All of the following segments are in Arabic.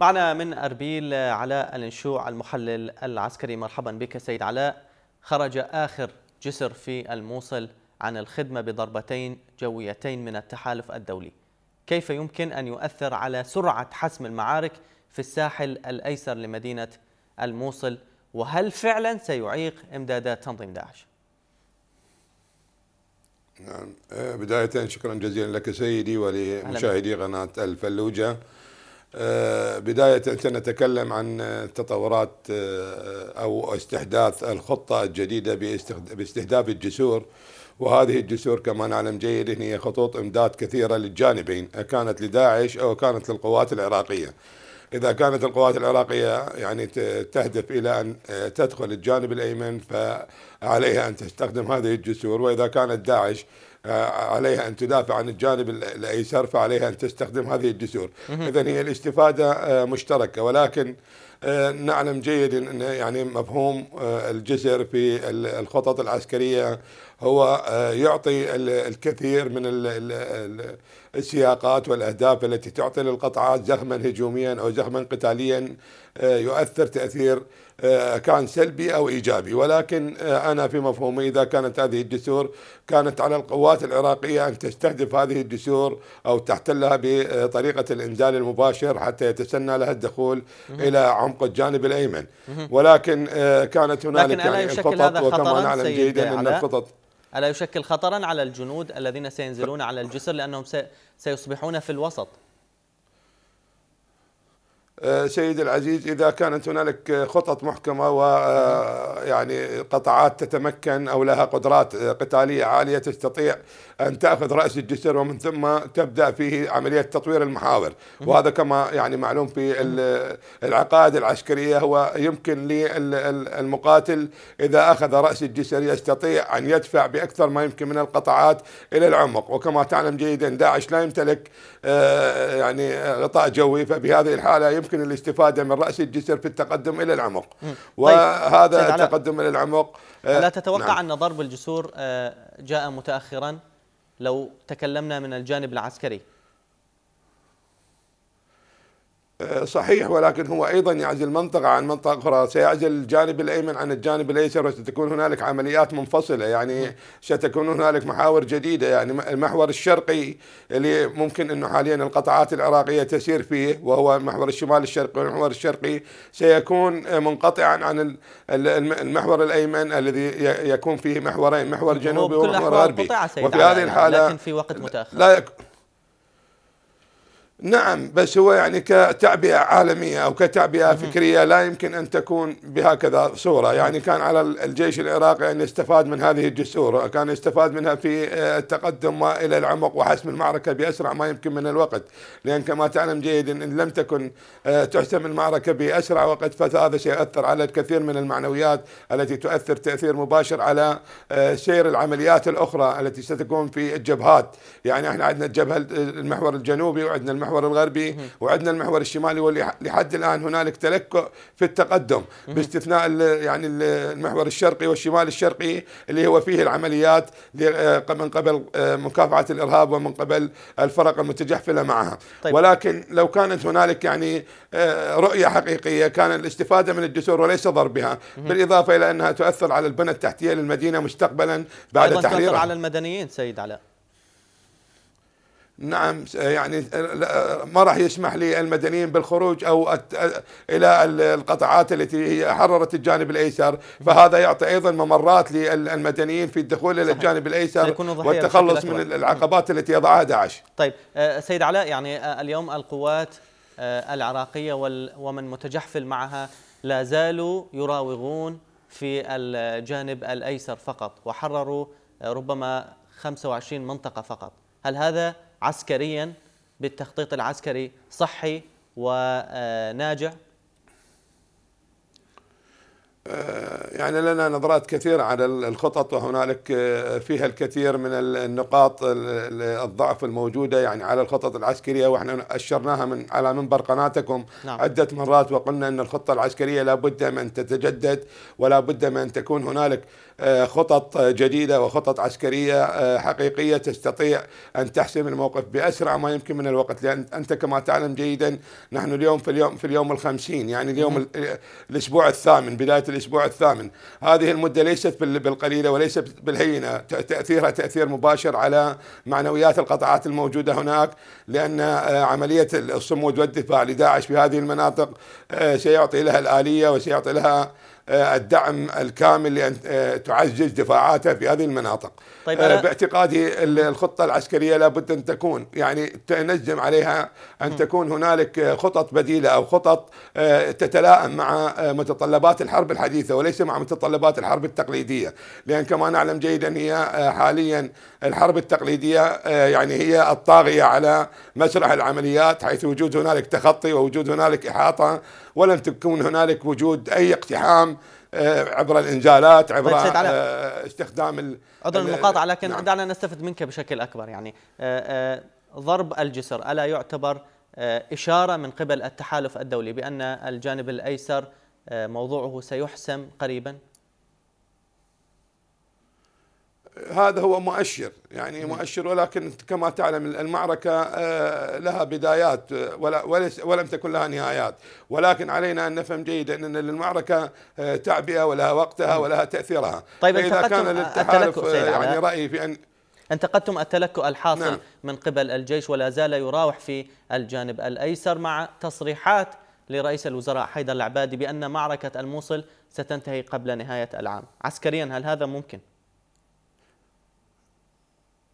معنا من أربيل علاء الانشوع المحلل العسكري مرحبا بك سيد علاء خرج آخر جسر في الموصل عن الخدمة بضربتين جويتين من التحالف الدولي كيف يمكن أن يؤثر على سرعة حسم المعارك في الساحل الأيسر لمدينة الموصل وهل فعلا سيعيق إمدادات تنظيم داعش؟ نعم آه، بداية شكرا جزيلا لك سيدي ولمشاهدي قناة الفلوجة آه، بداية سنتكلم عن تطورات آه، أو استحداث الخطة الجديدة باستهداف الجسور وهذه الجسور كما نعلم جيد هي خطوط إمداد كثيرة للجانبين كانت لداعش أو كانت للقوات العراقية إذا كانت القوات العراقية يعني تهدف إلى أن آه، تدخل الجانب الأيمن فعليها أن تستخدم هذه الجسور وإذا كانت داعش آه، عليها ان تدافع عن الجانب الايسر فعليها ان تستخدم هذه الجسور اذا هي الاستفاده آه، مشتركه ولكن نعلم جيدا ان يعني مفهوم الجسر في الخطط العسكريه هو يعطي الكثير من السياقات والأهداف التي تعطي للقطعات زخما هجوميا أو زخما قتاليا آه، يؤثر تأثير آه، كان سلبي أو إيجابي ولكن آه، أنا في مفهومي إذا كانت هذه الجسور كانت على القوات العراقية أن تستهدف هذه الجسور أو تحتلها بطريقة الإنزال المباشر حتى يتسنى لها الدخول إلى عمق الجانب الأيمن ولكن كانت هنالك يعني الخطط وكما نعلم جيدا أن الخطط ألا يشكل خطرا على الجنود الذين سينزلون على الجسر لأنهم سيصبحون في الوسط آه، سيد العزيز إذا كانت هنالك خطط محكمة ويعني آه، قطعات تتمكن أو لها قدرات قتالية عالية تستطيع أن تأخذ رأس الجسر ومن ثم تبدأ فيه عملية تطوير المحاور وهذا كما يعني معلوم في العقائد العسكرية هو يمكن للمقاتل إذا أخذ رأس الجسر يستطيع أن يدفع بأكثر ما يمكن من القطعات إلى العمق وكما تعلم جيدا داعش لا يمتلك آه، يعني غطاء جوي فبهذه الحالة يمكن يمكن الاستفاده من راس الجسر في التقدم الى العمق طيب، وهذا طيب. التقدم الى العمق آه، لا تتوقع نعم. ان ضرب الجسور آه، جاء متاخرا لو تكلمنا من الجانب العسكري صحيح ولكن هو ايضا يعزل منطقه عن منطقه اخرى، سيعزل الجانب الايمن عن الجانب الايسر وستكون هنالك عمليات منفصله يعني ستكون هنالك محاور جديده يعني المحور الشرقي اللي ممكن انه حاليا القطاعات العراقيه تسير فيه وهو محور الشمال الشرقي والمحور الشرقي سيكون منقطعا عن المحور الايمن الذي يكون فيه محورين محور جنوبي ومحور غربي وفي هذه الحاله لكن في وقت متاخر لا نعم بس هو يعني كتعبئة عالمية أو كتعبئة فكرية لا يمكن أن تكون بهكذا صورة يعني كان على الجيش العراقي أن يستفاد من هذه الجسور كان يستفاد منها في آه، التقدم إلى العمق وحسم المعركة بأسرع ما يمكن من الوقت لأن كما تعلم جيدا إن لم تكن آه، تحسم المعركة بأسرع وقت فهذا سيؤثر على الكثير من المعنويات التي تؤثر تأثير مباشر على آه، سير العمليات الأخرى التي ستكون في الجبهات يعني احنا عندنا الجبهة المحور الجنوبي وعندنا المحور المحور الغربي وعندنا المحور الشمالي ولحد الان هنالك تلكؤ في التقدم باستثناء يعني المحور الشرقي والشمال الشرقي اللي هو فيه العمليات آه، من قبل آه، مكافحه الارهاب ومن قبل الفرق المتجحفله معها طيب. ولكن لو كانت هنالك يعني آه، رؤيه حقيقيه كان الاستفاده من الجسور وليس ضربها بالاضافه الى انها تؤثر على البنى التحتيه للمدينه مستقبلا بعد تحريرها على المدنيين سيد علاء نعم يعني ما راح يسمح للمدنيين بالخروج او الى القطاعات التي هي حررت الجانب الايسر فهذا يعطي ايضا ممرات للمدنيين في الدخول الى الجانب الايسر والتخلص من العقبات التي يضعها داعش طيب آه، سيد علاء يعني آه، اليوم القوات آه، العراقيه ومن متجحفل معها لا زالوا يراوغون في الجانب الايسر فقط وحرروا ربما 25 منطقه فقط هل هذا عسكريا بالتخطيط العسكري صحي وناجع آه، يعني لنا نظرات كثيرة على الخطط وهنالك آه، فيها الكثير من النقاط الضعف الموجودة يعني على الخطط العسكرية واحنا أشرناها من على منبر قناتكم نعم. عدة مرات وقلنا أن الخطة العسكرية لا بد من تتجدد ولا بد من تكون هنالك آه، خطط جديدة وخطط عسكرية حقيقية تستطيع أن تحسم الموقف بأسرع ما يمكن من الوقت لأن أنت كما تعلم جيدا نحن اليوم في اليوم في اليوم الخمسين يعني اليوم الأسبوع الثامن بداية الأسبوع الثامن هذه المدة ليست بالقليلة وليست بالهينة تأثيرها تأثير مباشر على معنويات القطاعات الموجودة هناك لأن آه، عملية الصمود والدفاع لداعش في هذه المناطق آه، سيعطي لها الآلية وسيعطي لها آه، الدعم الكامل لان آه، تعزز دفاعاتها في هذه المناطق. طيب آه، أنا... باعتقادي الخطه العسكريه لابد ان تكون يعني تنجم عليها ان تكون هنالك خطط بديله او خطط تتلائم مع متطلبات الحرب الحديثه وليس مع متطلبات الحرب التقليديه، لان كما نعلم جيدا هي حاليا الحرب التقليديه يعني هي الطاغيه على مسرح العمليات حيث وجود هنالك تخطي ووجود هنالك احاطه ولن تكون هنالك وجود اي اقتحام آه، عبر الانزالات عبر طيب، آه، استخدام عذر المقاطعه لكن نعم. دعنا نستفد منك بشكل اكبر يعني آه، ضرب الجسر الا يعتبر اشاره من قبل التحالف الدولي بان الجانب الايسر موضوعه سيحسم قريبا هذا هو مؤشر يعني مؤشر ولكن كما تعلم المعركة آه، لها بدايات آه، ولم تكن لها نهايات ولكن علينا أن نفهم جيدا أن للمعركة آه، تعبئة ولها وقتها ولها تأثيرها طيب إذا كان للتحالف يعني رأيي في أن انتقدتم التلكؤ الحاصل نعم. من قبل الجيش ولا زال يراوح في الجانب الأيسر مع تصريحات لرئيس الوزراء حيدر العبادي بأن معركة الموصل ستنتهي قبل نهاية العام عسكريا هل هذا ممكن؟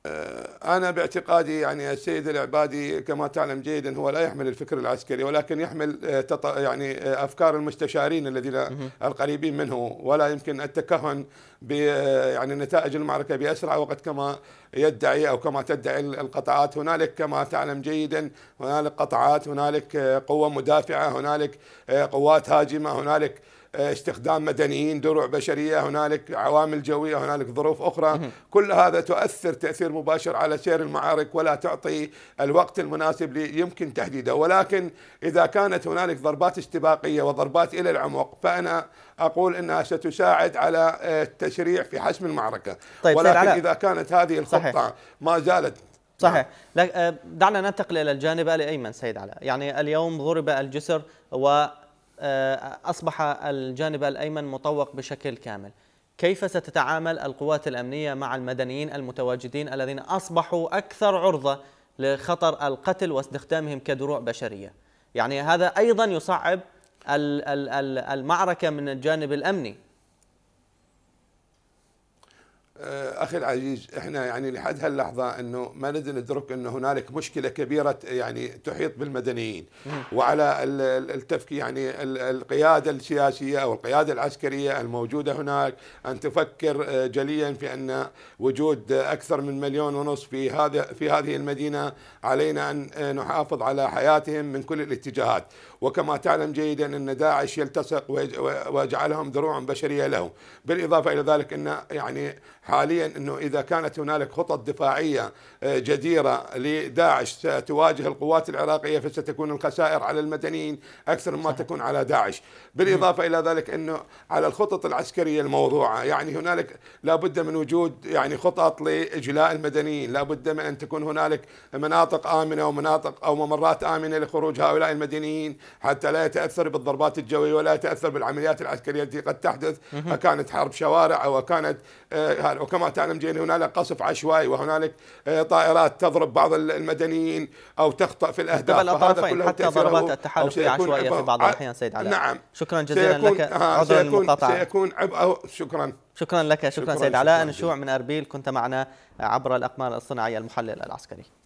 آه، أنا باعتقادي يعني السيد العبادي كما تعلم جيدا هو لا يحمل الفكر العسكري ولكن يحمل آه، يعني آه، أفكار المستشارين الذين القريبين منه ولا يمكن التكهن ب يعني نتائج المعركة بأسرع وقت كما يدعي أو كما تدعي القطاعات هنالك كما تعلم جيدا هنالك قطاعات هنالك قوة مدافعة هنالك قوات هاجمة هنالك استخدام مدنيين دروع بشريه هنالك عوامل جويه هنالك ظروف اخرى كل هذا تؤثر تاثير مباشر على سير المعارك ولا تعطي الوقت المناسب ليمكن تحديده ولكن اذا كانت هنالك ضربات استباقيه وضربات الى العمق فانا اقول انها ستساعد على آه، التشريع في حسم المعركه طيب ولكن اذا كانت هذه الخطه ما زالت صحيح نعم. آه، دعنا ننتقل الى الجانب الايمن سيد علاء يعني اليوم ضرب الجسر و آه، أصبح الجانب الأيمن مطوق بشكل كامل كيف ستتعامل القوات الأمنية مع المدنيين المتواجدين الذين أصبحوا أكثر عرضة لخطر القتل واستخدامهم كدروع بشرية يعني هذا أيضا يصعب المعركة من الجانب الأمني آه، اخي العزيز احنا يعني لحد هاللحظه انه ما نقدر ندرك انه هنالك مشكله كبيره يعني تحيط بالمدنيين وعلى التفكير يعني القياده السياسيه او القياده العسكريه الموجوده هناك ان تفكر آه، جليا في ان وجود اكثر من مليون ونصف في هذا في هذه المدينه علينا ان آه، نحافظ على حياتهم من كل الاتجاهات وكما تعلم جيدا ان داعش يلتصق ويجعلهم دروعا بشريه له بالاضافه الى ذلك ان يعني حاليا انه اذا كانت هنالك خطط دفاعيه آه، جديره لداعش ستواجه القوات العراقيه فستكون الخسائر على المدنيين اكثر مما تكون على داعش، بالاضافه الى ذلك انه على الخطط العسكريه الموضوعه، يعني هنالك لابد من وجود يعني خطط لاجلاء المدنيين، لابد من ان تكون هنالك مناطق امنه ومناطق او ممرات امنه لخروج هؤلاء المدنيين حتى لا يتاثر بالضربات الجويه ولا يتاثر بالعمليات العسكريه التي قد تحدث، كانت حرب شوارع او كانت آه، القتال وكما تعلم جيني هنالك قصف عشوائي وهنالك آه، طائرات تضرب بعض المدنيين او تخطئ في الاهداف الأطرفين كله حتى ضربات التحالف عشوائيه في بعض الاحيان سيد علاء نعم شكرا جزيلا لك آه، عذرا المقاطعه سيكون عبء شكرا شكرا لك شكرا, شكرا سيد علاء نشوع من اربيل كنت معنا عبر الاقمار الصناعيه المحلل العسكري